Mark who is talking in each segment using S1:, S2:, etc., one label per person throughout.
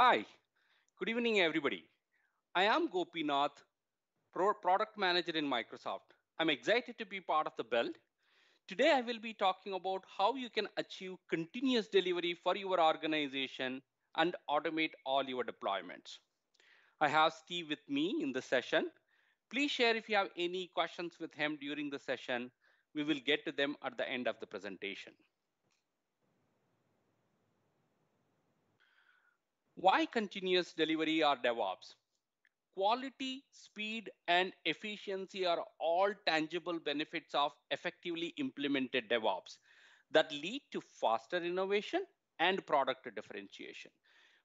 S1: Hi, good evening, everybody. I am Gopinath, Pro product manager in Microsoft. I'm excited to be part of the build. Today, I will be talking about how you can achieve continuous delivery for your organization and automate all your deployments. I have Steve with me in the session. Please share if you have any questions with him during the session. We will get to them at the end of the presentation. Why continuous delivery or DevOps? Quality, speed, and efficiency are all tangible benefits of effectively implemented DevOps that lead to faster innovation and product differentiation.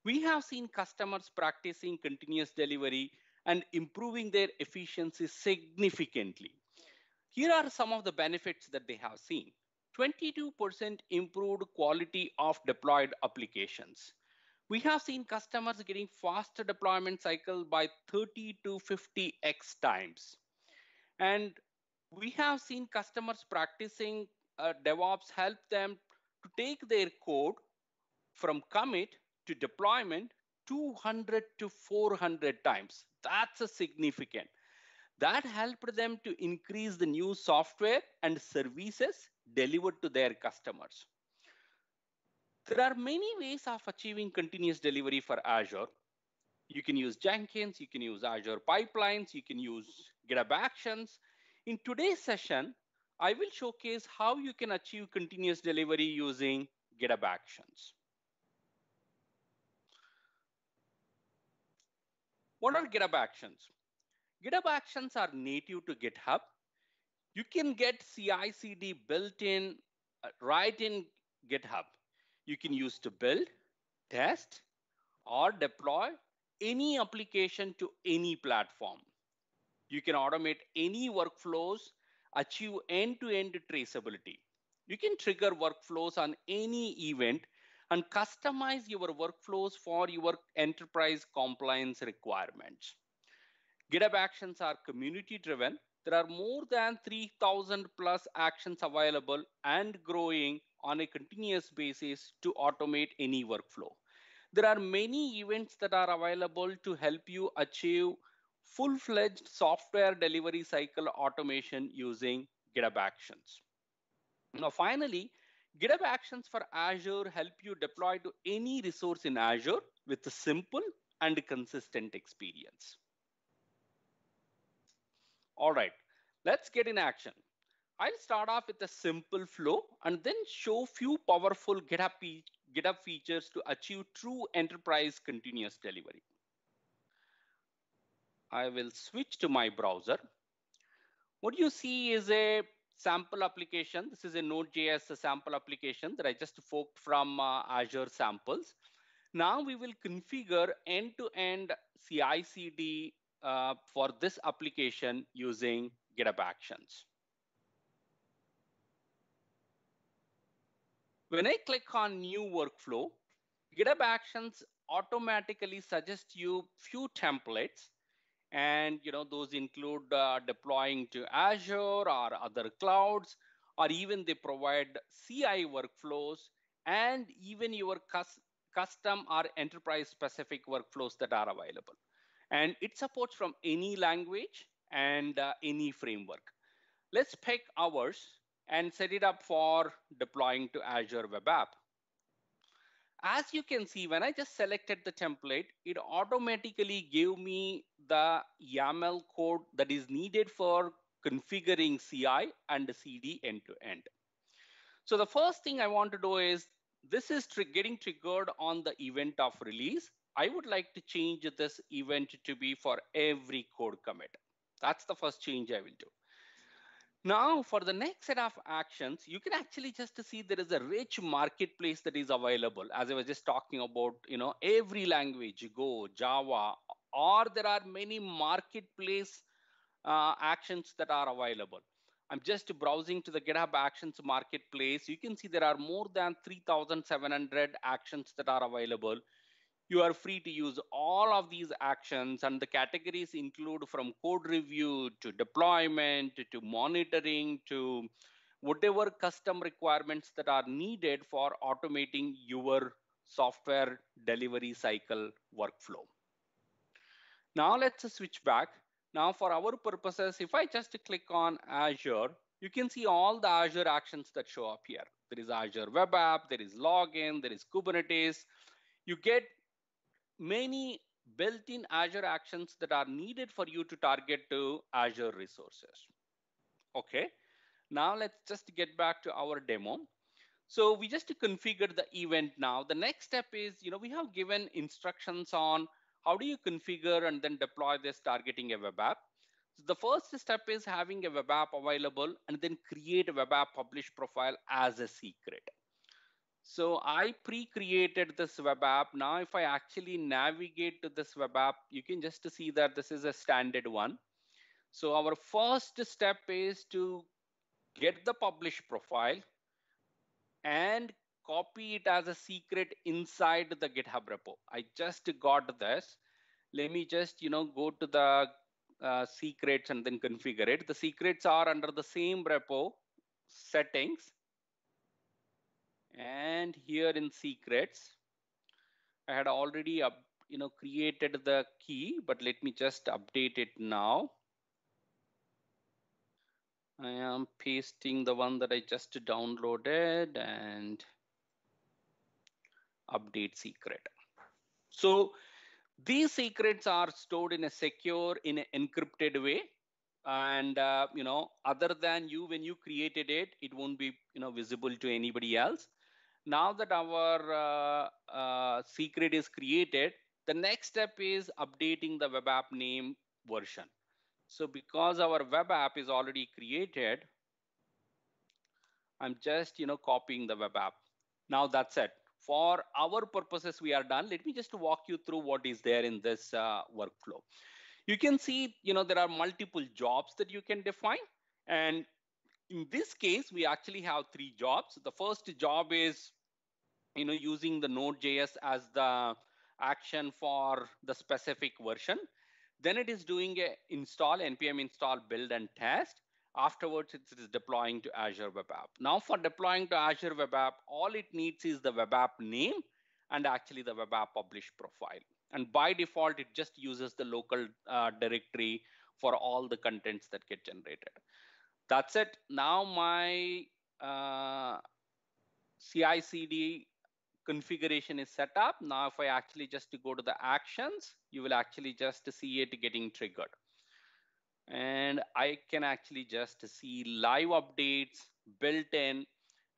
S1: We have seen customers practicing continuous delivery and improving their efficiency significantly. Here are some of the benefits that they have seen 22% improved quality of deployed applications, we have seen customers getting faster deployment cycle by 30 to 50x times. And we have seen customers practicing uh, DevOps help them to take their code from commit to deployment 200 to 400 times. That's a significant. That helped them to increase the new software and services delivered to their customers. There are many ways of achieving continuous delivery for Azure. You can use Jenkins, you can use Azure pipelines, you can use GitHub Actions. In today's session, I will showcase how you can achieve continuous delivery using GitHub Actions. What are GitHub Actions? GitHub Actions are native to GitHub. You can get CI/CD built in uh, right in GitHub you can use to build, test, or deploy any application to any platform. You can automate any workflows, achieve end to end traceability. You can trigger workflows on any event and customize your workflows for your enterprise compliance requirements. GitHub Actions are community driven. There are more than 3,000 plus actions available and growing on a continuous basis to automate any workflow. There are many events that are available to help you achieve full-fledged software delivery cycle automation using GitHub Actions. Now, finally, GitHub Actions for Azure help you deploy to any resource in Azure with a simple and consistent experience. All right, let's get in action. I'll start off with a simple flow and then show few powerful GitHub, GitHub features to achieve true enterprise continuous delivery. I will switch to my browser. What you see is a sample application. This is a Node.js sample application that I just forked from uh, Azure samples. Now we will configure end-to-end CI/CD uh, for this application using GitHub Actions. When I click on new workflow, GitHub Actions automatically suggest you few templates and you know those include uh, deploying to Azure or other clouds or even they provide CI workflows and even your cus custom or enterprise specific workflows that are available. And it supports from any language and uh, any framework. Let's pick ours and set it up for deploying to Azure Web App. As you can see, when I just selected the template, it automatically gave me the YAML code that is needed for configuring CI and CD end to end. So the first thing I want to do is this is tr getting triggered on the event of release. I would like to change this event to be for every code commit. That's the first change I will do. Now, for the next set of actions, you can actually just see there is a rich marketplace that is available. As I was just talking about, you know, every language, Go, Java, or there are many marketplace uh, actions that are available. I'm just browsing to the GitHub Actions marketplace. You can see there are more than 3,700 actions that are available you are free to use all of these actions and the categories include from code review to deployment to monitoring to whatever custom requirements that are needed for automating your software delivery cycle workflow. Now let's switch back. Now for our purposes, if I just click on Azure, you can see all the Azure actions that show up here. There is Azure Web App, there is Login, there is Kubernetes. You get many built-in Azure actions that are needed for you to target to Azure resources. Okay, now let's just get back to our demo. So we just configured the event now. The next step is, you know, we have given instructions on how do you configure and then deploy this targeting a web app. So the first step is having a web app available and then create a web app publish profile as a secret. So I pre-created this web app. Now, if I actually navigate to this web app, you can just see that this is a standard one. So our first step is to get the publish profile and copy it as a secret inside the GitHub repo. I just got this. Let me just, you know, go to the uh, secrets and then configure it. The secrets are under the same repo settings. And here in secrets, I had already up, you know, created the key, but let me just update it now. I am pasting the one that I just downloaded and update secret. So these secrets are stored in a secure, in an encrypted way. And, uh, you know, other than you, when you created it, it won't be, you know, visible to anybody else. Now that our uh, uh, secret is created, the next step is updating the web app name version. So because our web app is already created, I'm just, you know, copying the web app. Now that's it. For our purposes, we are done. Let me just walk you through what is there in this uh, workflow. You can see, you know, there are multiple jobs that you can define. And in this case, we actually have three jobs. The first job is, you know, using the Node.js as the action for the specific version. Then it is doing a install, npm install, build, and test. Afterwards, it is deploying to Azure Web App. Now for deploying to Azure Web App, all it needs is the web app name and actually the web app publish profile. And by default, it just uses the local uh, directory for all the contents that get generated that's it. Now my uh, CI/CD configuration is set up. Now, if I actually just go to the actions, you will actually just see it getting triggered. And I can actually just see live updates built in.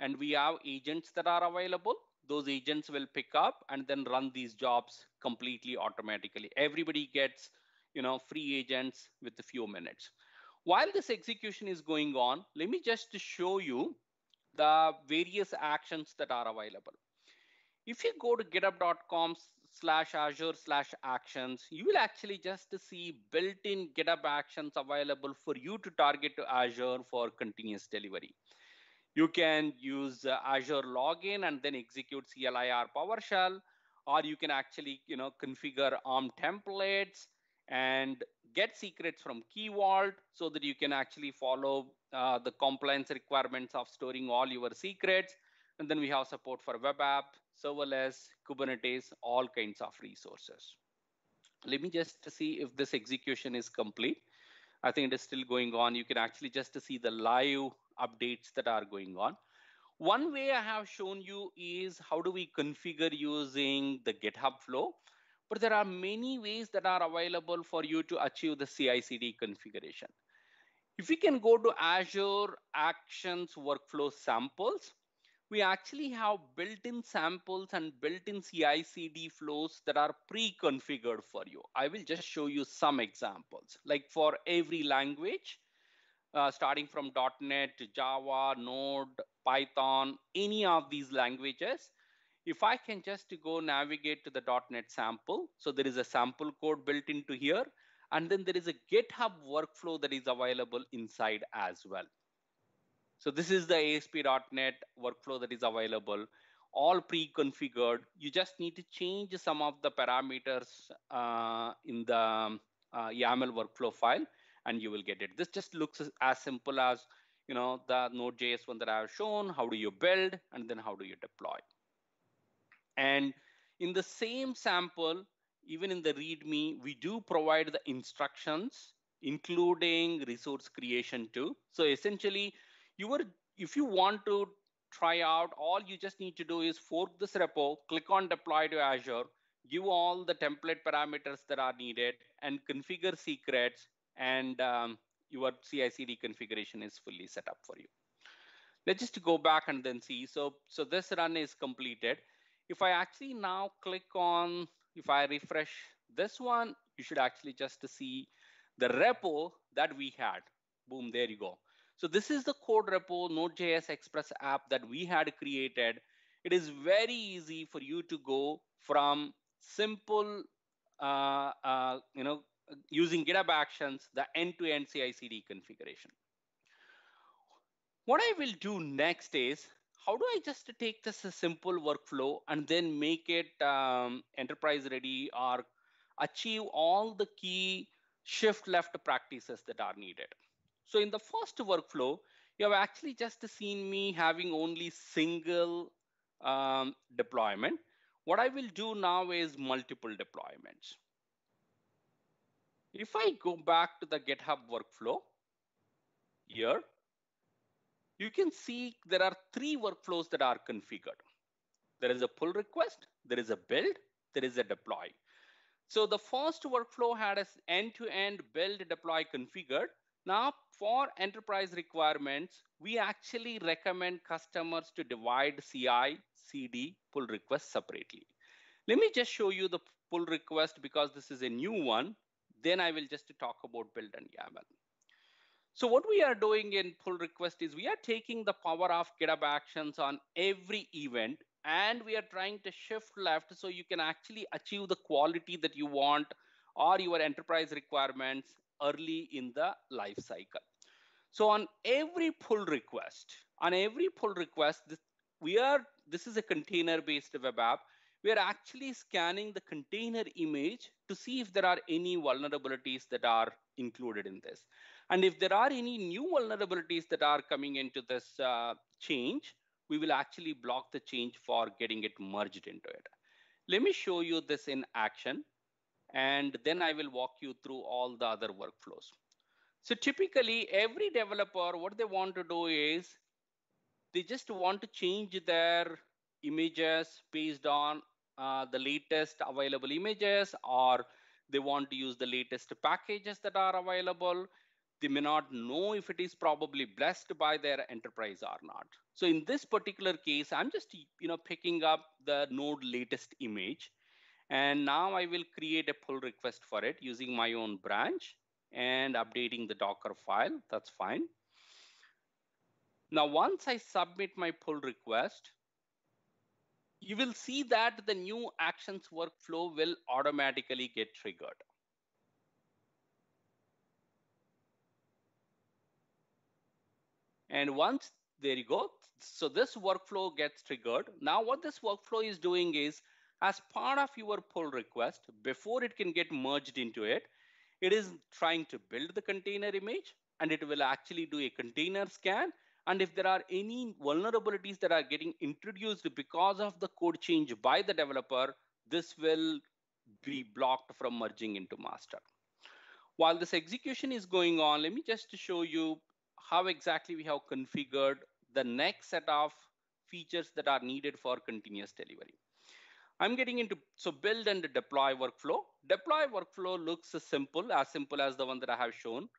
S1: And we have agents that are available. Those agents will pick up and then run these jobs completely automatically. Everybody gets, you know, free agents with a few minutes. While this execution is going on, let me just show you the various actions that are available. If you go to github.com slash Azure slash actions, you will actually just see built-in GitHub actions available for you to target to Azure for continuous delivery. You can use uh, Azure login and then execute CLIR PowerShell, or you can actually you know, configure ARM templates and get secrets from key vault so that you can actually follow uh, the compliance requirements of storing all your secrets. And then we have support for web app, serverless, Kubernetes, all kinds of resources. Let me just see if this execution is complete. I think it is still going on. You can actually just see the live updates that are going on. One way I have shown you is how do we configure using the GitHub flow. But there are many ways that are available for you to achieve the CI/CD configuration. If we can go to Azure Actions Workflow Samples, we actually have built-in samples and built-in CI/CD flows that are pre-configured for you. I will just show you some examples. Like for every language, uh, starting from .NET, Java, Node, Python, any of these languages, if I can just go navigate to the .NET sample, so there is a sample code built into here, and then there is a GitHub workflow that is available inside as well. So this is the ASP.NET workflow that is available, all pre-configured. You just need to change some of the parameters uh, in the uh, YAML workflow file, and you will get it. This just looks as, as simple as you know the Node.js one that I have shown. How do you build, and then how do you deploy? And in the same sample, even in the README, we do provide the instructions, including resource creation too. So essentially, you were, if you want to try out, all you just need to do is fork this repo, click on deploy to Azure, give all the template parameters that are needed and configure secrets and um, your CI/CD configuration is fully set up for you. Let's just go back and then see. So, so this run is completed. If I actually now click on, if I refresh this one, you should actually just see the repo that we had. Boom, there you go. So this is the code repo Node.js Express app that we had created. It is very easy for you to go from simple, uh, uh, you know, using GitHub Actions, the end-to-end -end CI/CD configuration. What I will do next is how do I just take this simple workflow and then make it um, enterprise ready or achieve all the key shift left practices that are needed? So in the first workflow, you have actually just seen me having only single um, deployment. What I will do now is multiple deployments. If I go back to the GitHub workflow here, you can see there are three workflows that are configured. There is a pull request, there is a build, there is a deploy. So the first workflow had an end-to-end build, deploy, configured. Now for enterprise requirements, we actually recommend customers to divide CI, CD, pull request separately. Let me just show you the pull request because this is a new one. Then I will just talk about build and YAML. So what we are doing in pull request is we are taking the power of GitHub Actions on every event and we are trying to shift left so you can actually achieve the quality that you want or your enterprise requirements early in the life cycle. So on every pull request, on every pull request, this, we are this is a container-based web app. We are actually scanning the container image to see if there are any vulnerabilities that are included in this. And if there are any new vulnerabilities that are coming into this uh, change, we will actually block the change for getting it merged into it. Let me show you this in action, and then I will walk you through all the other workflows. So typically every developer, what they want to do is they just want to change their images based on uh, the latest available images or they want to use the latest packages that are available they may not know if it is probably blessed by their enterprise or not. So in this particular case, I'm just you know picking up the node latest image. And now I will create a pull request for it using my own branch and updating the Docker file. That's fine. Now, once I submit my pull request, you will see that the new actions workflow will automatically get triggered. And once there you go. So this workflow gets triggered. Now what this workflow is doing is as part of your pull request, before it can get merged into it, it is trying to build the container image and it will actually do a container scan. And if there are any vulnerabilities that are getting introduced because of the code change by the developer, this will be blocked from merging into master. While this execution is going on, let me just show you how exactly we have configured the next set of features that are needed for continuous delivery. I'm getting into, so build and deploy workflow. Deploy workflow looks simple, as simple as the one that I have shown.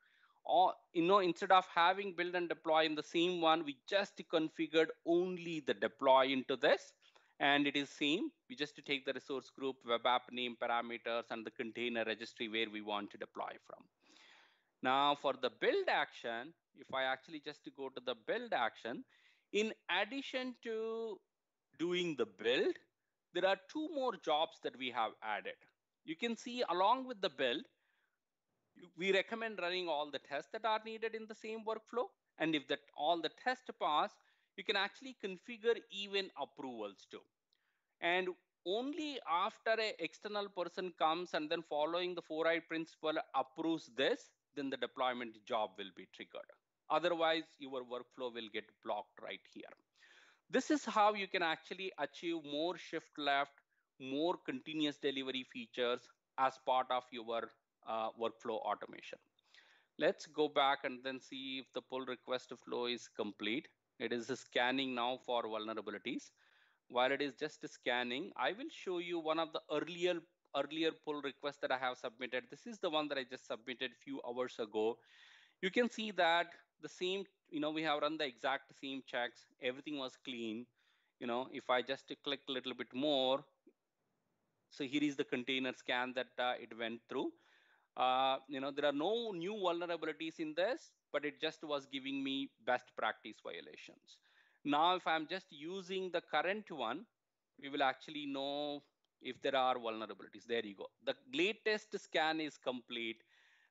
S1: Or, you know, instead of having build and deploy in the same one, we just configured only the deploy into this. And it is same, we just take the resource group, web app name parameters and the container registry where we want to deploy from. Now for the build action, if I actually just go to the build action, in addition to doing the build, there are two more jobs that we have added. You can see along with the build, we recommend running all the tests that are needed in the same workflow. And if that all the tests pass, you can actually configure even approvals too. And only after an external person comes and then following the four-eyed principle approves this, then the deployment job will be triggered. Otherwise, your workflow will get blocked right here. This is how you can actually achieve more shift left, more continuous delivery features as part of your uh, workflow automation. Let's go back and then see if the pull request flow is complete. It is scanning now for vulnerabilities. While it is just scanning, I will show you one of the earlier earlier pull request that I have submitted. This is the one that I just submitted few hours ago. You can see that the same, you know, we have run the exact same checks. Everything was clean. You know, if I just click a little bit more, so here is the container scan that uh, it went through. Uh, you know, there are no new vulnerabilities in this, but it just was giving me best practice violations. Now, if I'm just using the current one, we will actually know if there are vulnerabilities. There you go. The latest scan is complete.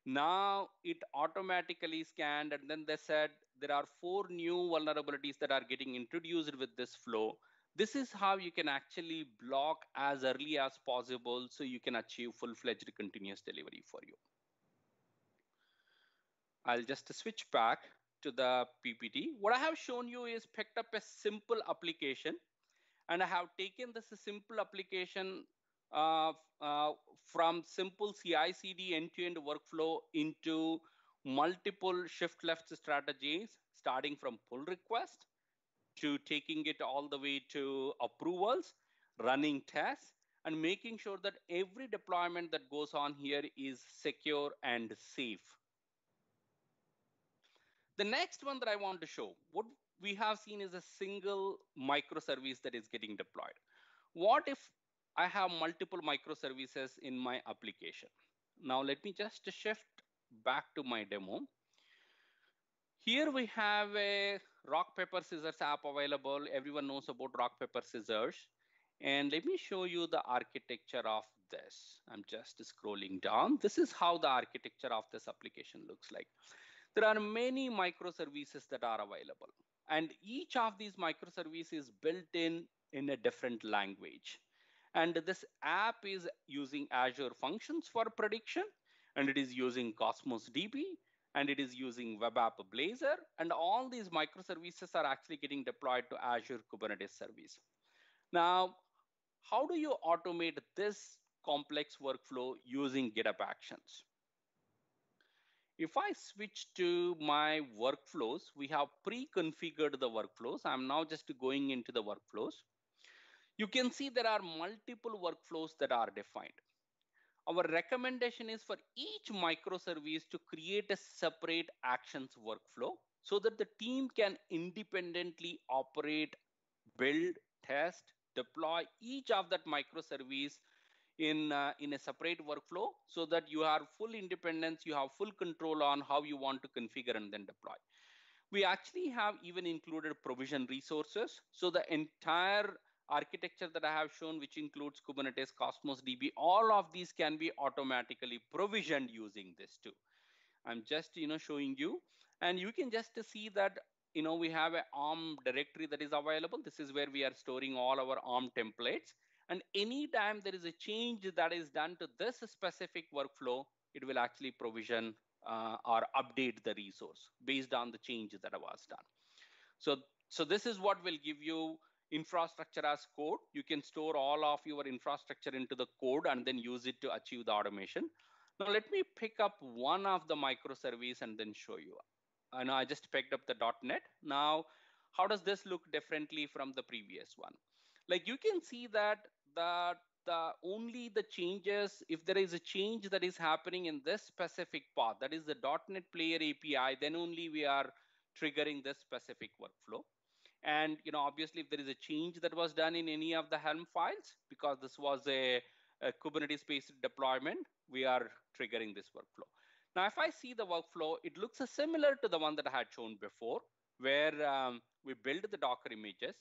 S1: Now it automatically scanned, and then they said there are four new vulnerabilities that are getting introduced with this flow. This is how you can actually block as early as possible so you can achieve full fledged continuous delivery for you. I'll just switch back to the PPT. What I have shown you is picked up a simple application and I have taken this simple application uh, uh, from simple CI/CD end-to-end workflow into multiple shift left strategies, starting from pull request to taking it all the way to approvals, running tests, and making sure that every deployment that goes on here is secure and safe. The next one that I want to show, what we have seen is a single microservice that is getting deployed. What if I have multiple microservices in my application? Now let me just shift back to my demo. Here we have a rock, paper, scissors app available. Everyone knows about rock, paper, scissors. And let me show you the architecture of this. I'm just scrolling down. This is how the architecture of this application looks like. There are many microservices that are available. And each of these microservices is built in in a different language. And this app is using Azure Functions for prediction, and it is using Cosmos DB, and it is using Web App Blazor, and all these microservices are actually getting deployed to Azure Kubernetes Service. Now, how do you automate this complex workflow using GitHub Actions? If I switch to my workflows, we have pre-configured the workflows. I'm now just going into the workflows. You can see there are multiple workflows that are defined. Our recommendation is for each microservice to create a separate actions workflow so that the team can independently operate, build, test, deploy each of that microservice in uh, in a separate workflow so that you have full independence you have full control on how you want to configure and then deploy we actually have even included provision resources so the entire architecture that i have shown which includes kubernetes cosmos db all of these can be automatically provisioned using this too i'm just you know showing you and you can just see that you know we have a arm directory that is available this is where we are storing all our arm templates and anytime there is a change that is done to this specific workflow, it will actually provision uh, or update the resource based on the change that was done. So, so this is what will give you infrastructure as code. You can store all of your infrastructure into the code and then use it to achieve the automation. Now let me pick up one of the microservice and then show you. I know I just picked up the .NET. Now, how does this look differently from the previous one? Like you can see that that the uh, only the changes if there is a change that is happening in this specific path that is the .NET Player API then only we are triggering this specific workflow and you know obviously if there is a change that was done in any of the Helm files because this was a, a Kubernetes based deployment we are triggering this workflow. Now if I see the workflow it looks similar to the one that I had shown before where um, we build the Docker images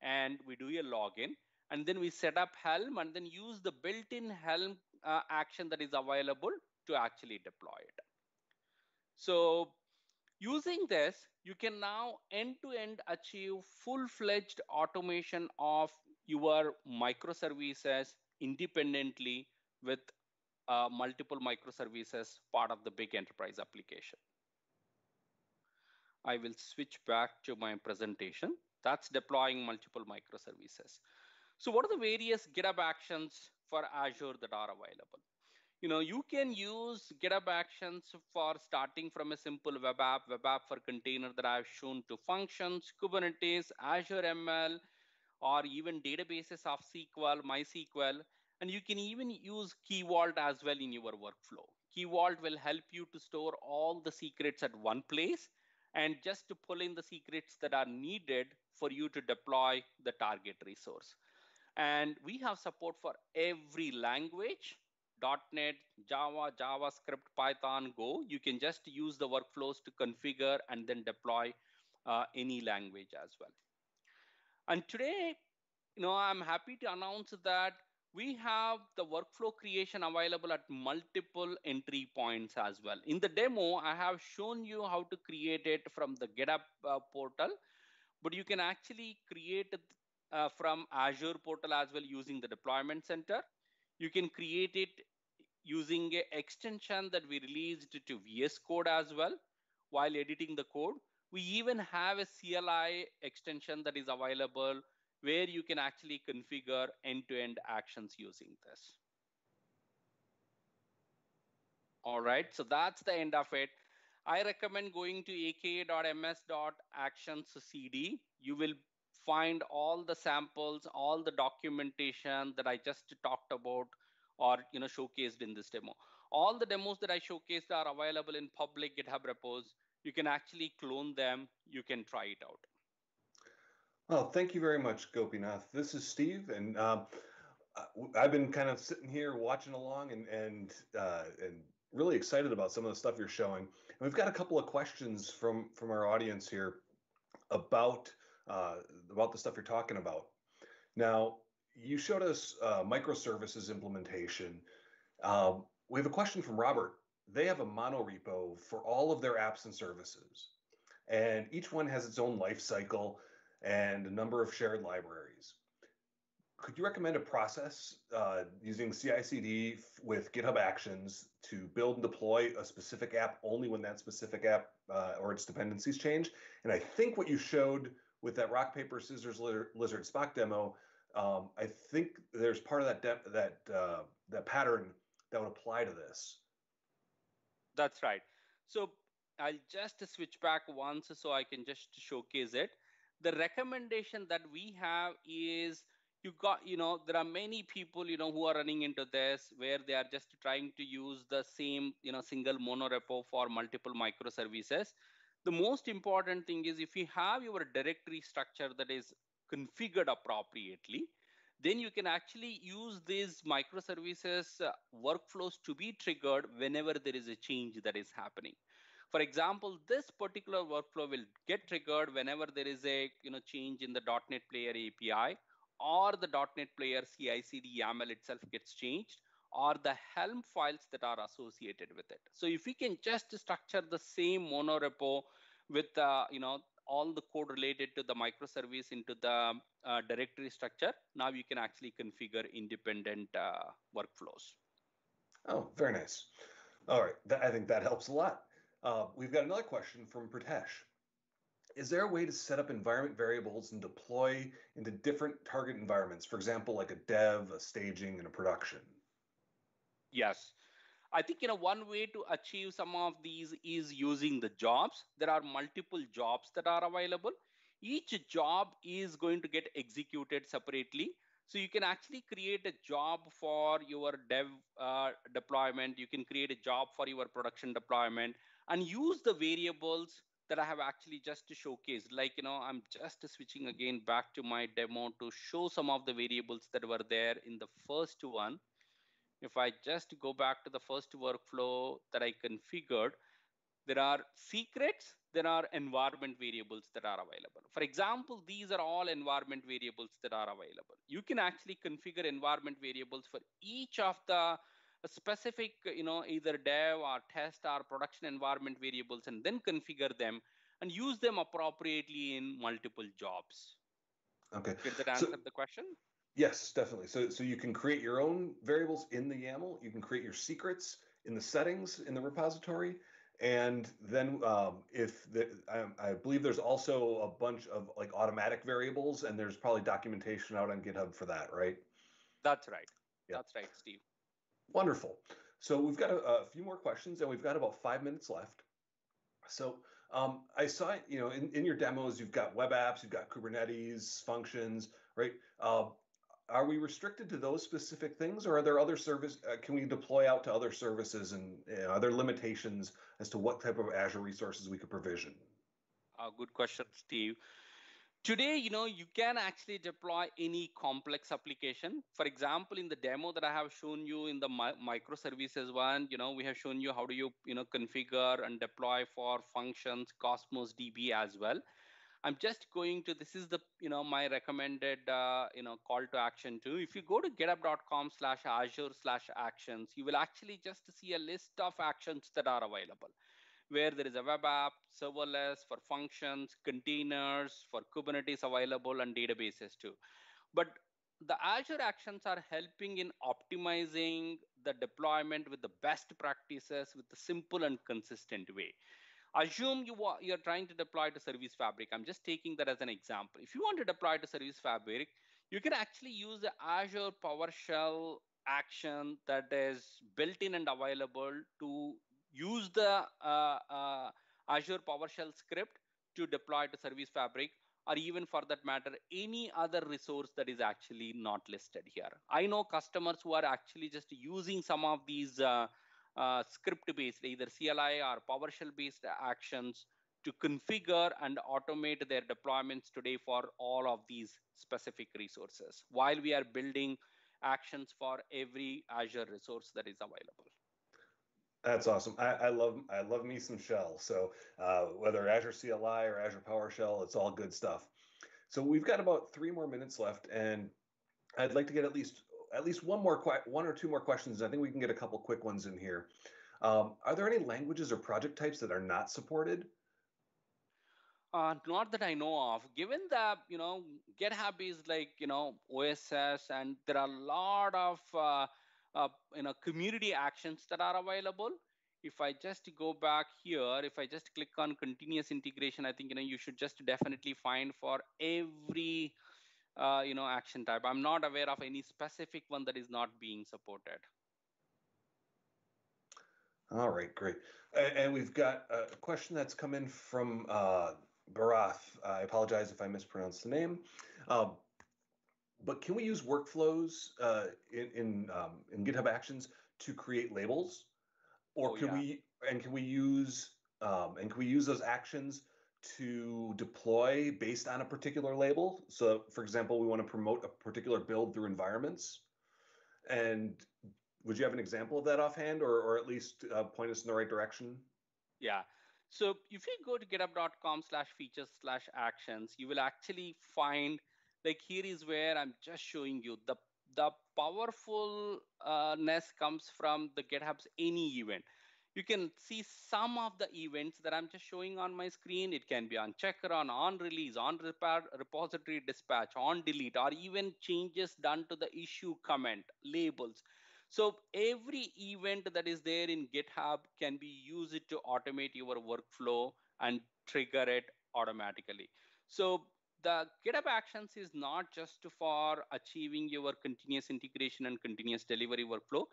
S1: and we do a login and then we set up Helm and then use the built-in Helm uh, action that is available to actually deploy it. So using this, you can now end-to-end achieve full-fledged automation of your microservices independently with uh, multiple microservices part of the big enterprise application. I will switch back to my presentation. That's deploying multiple microservices. So what are the various GitHub actions for Azure that are available? You know, you can use GitHub Actions for starting from a simple web app, web app for container that I've shown to functions, Kubernetes, Azure ML, or even databases of SQL, MySQL. And you can even use Key Vault as well in your workflow. Key Vault will help you to store all the secrets at one place and just to pull in the secrets that are needed for you to deploy the target resource. And we have support for every language, .NET, Java, JavaScript, Python, Go. You can just use the workflows to configure and then deploy uh, any language as well. And today, you know, I'm happy to announce that we have the workflow creation available at multiple entry points as well. In the demo, I have shown you how to create it from the GitHub uh, portal, but you can actually create uh, from Azure portal as well using the deployment center. You can create it using an extension that we released to VS Code as well while editing the code. We even have a CLI extension that is available where you can actually configure end-to-end -end actions using this. All right, so that's the end of it. I recommend going to aka.ms.actionscd. You will find all the samples, all the documentation that I just talked about or you know showcased in this demo. All the demos that I showcased are available in public GitHub repos. You can actually clone them. You can try it out.
S2: Well, thank you very much, Gopinath. This is Steve, and uh, I've been kind of sitting here watching along and and uh, and really excited about some of the stuff you're showing. And we've got a couple of questions from from our audience here about uh, about the stuff you're talking about. Now, you showed us uh, microservices implementation. Um, we have a question from Robert. They have a mono repo for all of their apps and services, and each one has its own life cycle and a number of shared libraries. Could you recommend a process uh, using CI/CD with GitHub Actions to build and deploy a specific app only when that specific app uh, or its dependencies change? And I think what you showed with that rock paper scissors lizard, Spock demo, um, I think there's part of that de- that uh, that pattern that would apply to this.
S1: That's right. So I'll just switch back once so I can just showcase it. The recommendation that we have is you got you know there are many people you know who are running into this where they are just trying to use the same you know single monorepo for multiple microservices the most important thing is if you have your directory structure that is configured appropriately, then you can actually use these microservices uh, workflows to be triggered whenever there is a change that is happening. For example, this particular workflow will get triggered whenever there is a you know change in the .NET Player API or the .NET Player CI/CD YAML itself gets changed or the Helm files that are associated with it. So if we can just structure the same monorepo with uh, you know all the code related to the microservice into the uh, directory structure, now you can actually configure independent uh, workflows.
S2: Oh, very nice. All right, Th I think that helps a lot. Uh, we've got another question from Pratesh. Is there a way to set up environment variables and deploy into different target environments, for example, like a dev, a staging, and a production?
S1: Yes. I think you know one way to achieve some of these is using the jobs. There are multiple jobs that are available. Each job is going to get executed separately. So you can actually create a job for your dev uh, deployment. You can create a job for your production deployment and use the variables that I have actually just showcased. Like, you know, I'm just switching again back to my demo to show some of the variables that were there in the first one. If I just go back to the first workflow that I configured, there are secrets, there are environment variables that are available. For example, these are all environment variables that are available. You can actually configure environment variables for each of the specific, you know, either dev or test or production environment variables and then configure them and use them appropriately in multiple jobs. Okay. Did that answer so, the question?
S2: Yes, definitely. So, so you can create your own variables in the YAML. You can create your secrets in the settings in the repository. And then um, if the, I, I, believe there's also a bunch of like automatic variables and there's probably documentation out on GitHub for that, right? That's right.
S1: Yeah. That's right, Steve.
S2: Wonderful. So we've got a, a, few more questions and we've got about five minutes left. So um, I saw, you know, in, in your demos, you've got web apps, you've got Kubernetes functions, right? Uh, are we restricted to those specific things or are there other service uh, can we deploy out to other services and uh, are there limitations as to what type of azure resources we could provision
S1: uh, good question steve today you know you can actually deploy any complex application for example in the demo that i have shown you in the mi- microservices one you know we have shown you how do you you know configure and deploy for functions cosmos db as well I'm just going to, this is the, you know, my recommended, uh, you know, call to action too. If you go to githubcom slash Azure slash actions, you will actually just see a list of actions that are available where there is a web app, serverless for functions, containers for Kubernetes available and databases too. But the Azure Actions are helping in optimizing the deployment with the best practices with a simple and consistent way assume you are you're trying to deploy to service fabric i'm just taking that as an example if you want to deploy to service fabric you can actually use the azure powershell action that is built in and available to use the uh, uh, azure powershell script to deploy to service fabric or even for that matter, any other resource that is actually not listed here. I know customers who are actually just using some of these uh, uh, script based, either CLI or PowerShell based actions to configure and automate their deployments today for all of these specific resources while we are building actions for every Azure resource that is available.
S2: That's awesome. I, I, love I love me some shell. So uh, whether Azure CLI or Azure PowerShell, it's all good stuff. So we've got about three more minutes left, and I'd like to get at least at least one more que- one or two more questions. I think we can get a couple quick ones in here. Um, are there any languages or project types that are not supported?
S1: Uh, not that I know of. Given that you know GitHub is like you know OSS, and there are a lot of uh, uh, you know community actions that are available. If I just go back here, if I just click on continuous integration, I think you know you should just definitely find for every uh, you know action type i'm not aware of any specific one that is not being supported
S2: all right great and we've got a question that's come in from uh, barath i apologize if i mispronounced the name um, but can we use workflows uh, in in, um, in, github actions to create labels or oh, can yeah. we and can we use um, and can we use those actions to deploy based on a particular label. So, for example, we want to promote a particular build through environments. And would you have an example of that offhand, or, or at least uh, point us in the right direction?
S1: Yeah. So if you go to github.com slash features slash actions, you will actually find like here is where I'm just showing you the the powerfulness uh, comes from the GitHub's any event you can see some of the events that I'm just showing on my screen. It can be on checker, on, on release, on repair, repository dispatch, on delete, or even changes done to the issue comment, labels. So every event that is there in GitHub can be used to automate your workflow and trigger it automatically. So the GitHub Actions is not just for achieving your continuous integration and continuous delivery workflow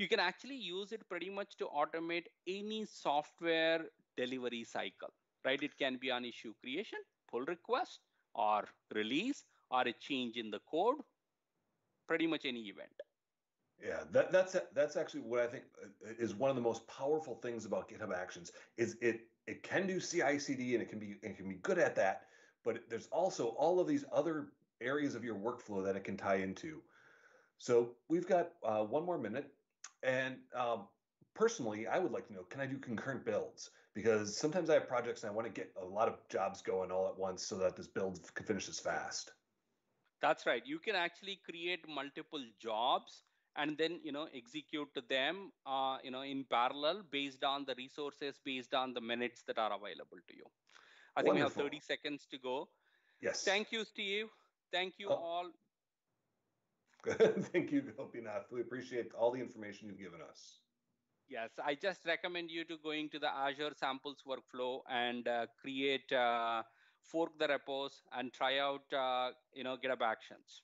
S1: you can actually use it pretty much to automate any software delivery cycle, right? It can be on issue creation, pull request, or release, or a change in the code, pretty much any event.
S2: Yeah, that, that's that's actually what I think uh, is one of the most powerful things about GitHub Actions is it it can do CI/CD and it can be it can be good at that, but there's also all of these other areas of your workflow that it can tie into. So we've got uh, one more minute. And um, personally, I would like to know can I do concurrent builds? Because sometimes I have projects and I want to get a lot of jobs going all at once so that this build finishes
S1: fast. That's right. You can actually create multiple jobs and then you know execute them uh, you know in parallel based on the resources based on the minutes that are available to you
S2: i think Wonderful. we have 30
S1: seconds to go yes thank you steve thank you oh. all
S2: Thank you, Gopinath.
S1: We appreciate all the information you've given us. Yes, I just recommend you to going to the Azure samples workflow and uh, create, uh, fork the repos and try out, uh, you know, GitHub actions.